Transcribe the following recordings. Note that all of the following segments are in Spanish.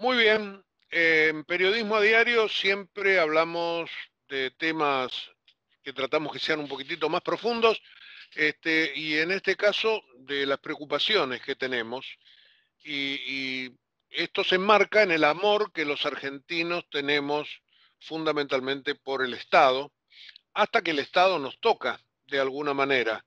Muy bien, en Periodismo a Diario siempre hablamos de temas que tratamos que sean un poquitito más profundos, este, y en este caso de las preocupaciones que tenemos, y, y esto se enmarca en el amor que los argentinos tenemos fundamentalmente por el Estado, hasta que el Estado nos toca de alguna manera,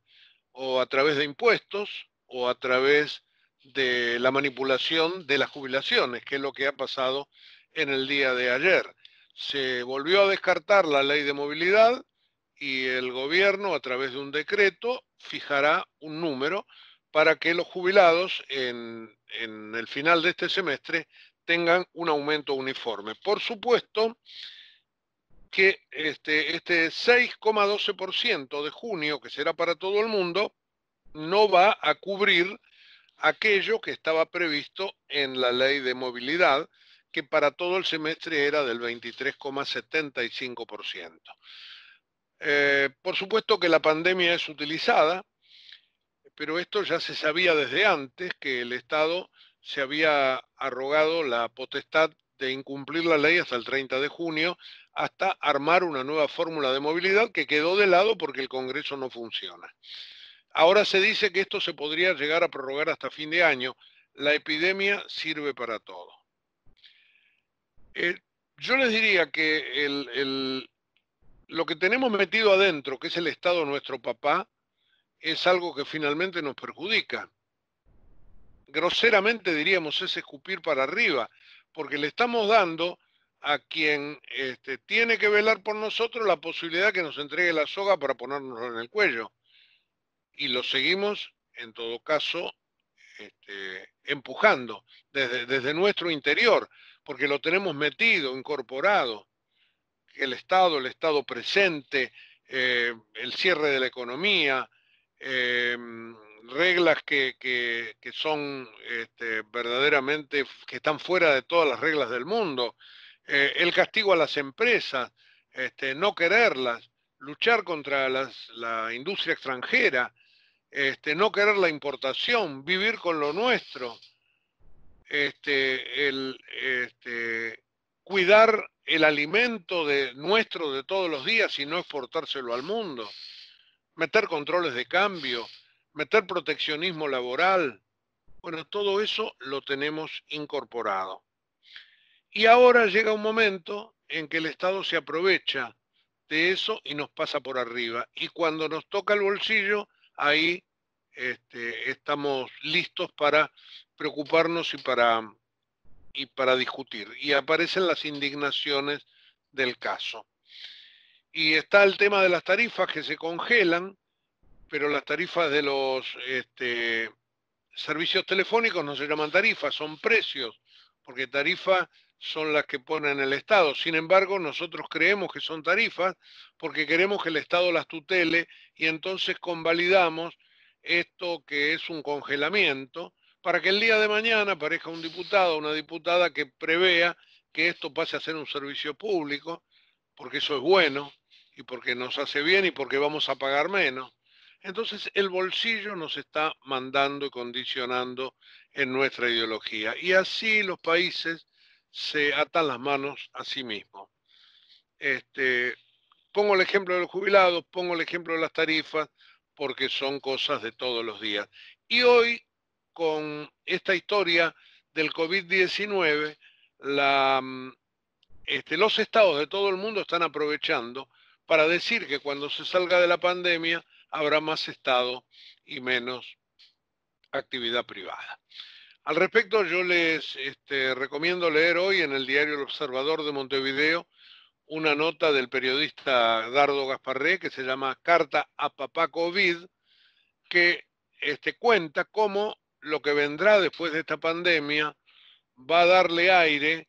o a través de impuestos, o a través de la manipulación de las jubilaciones, que es lo que ha pasado en el día de ayer. Se volvió a descartar la ley de movilidad y el gobierno, a través de un decreto, fijará un número para que los jubilados en, el final de este semestre tengan un aumento uniforme. Por supuesto que este, este 6,12% de junio, que será para todo el mundo, no va a cubrir aquello que estaba previsto en la ley de movilidad, que para todo el semestre era del 23,75%. Eh, por supuesto que la pandemia es utilizada, pero esto ya se sabía desde antes que el Estado se había arrogado la potestad de incumplir la ley hasta el 30 de junio, hasta armar una nueva fórmula de movilidad que quedó de lado porque el Congreso no funciona. Ahora se dice que esto se podría llegar a prorrogar hasta fin de año. La epidemia sirve para todo. Eh, yo les diría que lo que tenemos metido adentro, que es el Estado nuestro papá, es algo que finalmente nos perjudica. Groseramente diríamos es escupir para arriba, porque le estamos dando a quien este, tiene que velar por nosotros la posibilidad que nos entregue la soga para ponernos en el cuello y lo seguimos, en todo caso, este, empujando desde, desde nuestro interior, porque lo tenemos metido, incorporado, el Estado, el Estado presente, eh, el cierre de la economía, eh, reglas que, son este, verdaderamente, que están fuera de todas las reglas del mundo, eh, el castigo a las empresas, este, no quererlas, luchar contra la industria extranjera, este, no querer la importación, vivir con lo nuestro, este, este, cuidar el alimento de, nuestro de todos los días y no exportárselo al mundo, meter controles de cambio, meter proteccionismo laboral. Bueno, todo eso lo tenemos incorporado. Y ahora llega un momento en que el Estado se aprovecha de eso y nos pasa por arriba. Y cuando nos toca el bolsillo, ahí este, estamos listos para preocuparnos y para, y para discutir. Y aparecen las indignaciones del caso. Y está el tema de las tarifas que se congelan, pero las tarifas de los este, servicios telefónicos no se llaman tarifas, son precios porque tarifas son las que ponen el Estado. Sin embargo, nosotros creemos que son tarifas porque queremos que el Estado las tutele y entonces convalidamos esto que es un congelamiento para que el día de mañana aparezca un diputado o una diputada que prevea que esto pase a ser un servicio público, porque eso es bueno y porque nos hace bien y porque vamos a pagar menos. Entonces el bolsillo nos está mandando y condicionando en nuestra ideología. Y así los países se atan las manos a sí mismos. Este, pongo el ejemplo de los jubilados, pongo el ejemplo de las tarifas, porque son cosas de todos los días. Y hoy, con esta historia del COVID-19, este, los estados de todo el mundo están aprovechando para decir que cuando se salga de la pandemia habrá más estados y menos actividad privada. Al respecto, yo les este, recomiendo leer hoy en el diario El Observador de Montevideo una nota del periodista Dardo Gasparré que se llama Carta a Papá COVID, que este, cuenta cómo lo que vendrá después de esta pandemia va a darle aire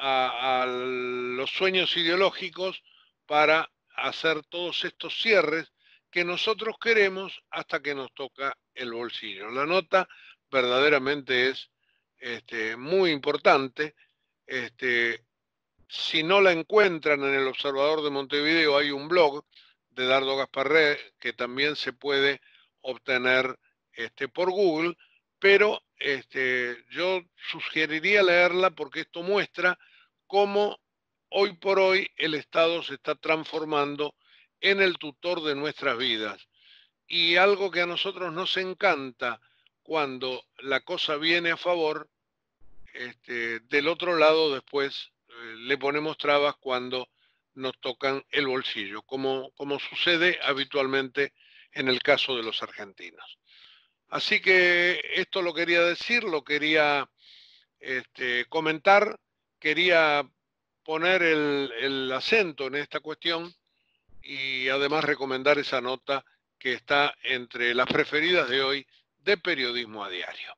a los sueños ideológicos para hacer todos estos cierres nosotros queremos hasta que nos toca el bolsillo. La nota verdaderamente es este, muy importante. Este, si no la encuentran en el Observador de Montevideo, hay un blog de Dardo Gasparre que también se puede obtener este, por Google, pero este, yo sugeriría leerla porque esto muestra cómo hoy por hoy el Estado se está transformando en el tutor de nuestras vidas. Y algo que a nosotros nos encanta cuando la cosa viene a favor, este, del otro lado después eh, le ponemos trabas cuando nos tocan el bolsillo, como, como sucede habitualmente en el caso de los argentinos. Así que esto lo quería decir, lo quería este, comentar, quería poner el acento en esta cuestión y además recomendar esa nota que está entre las preferidas de hoy de Periodismo a Diario.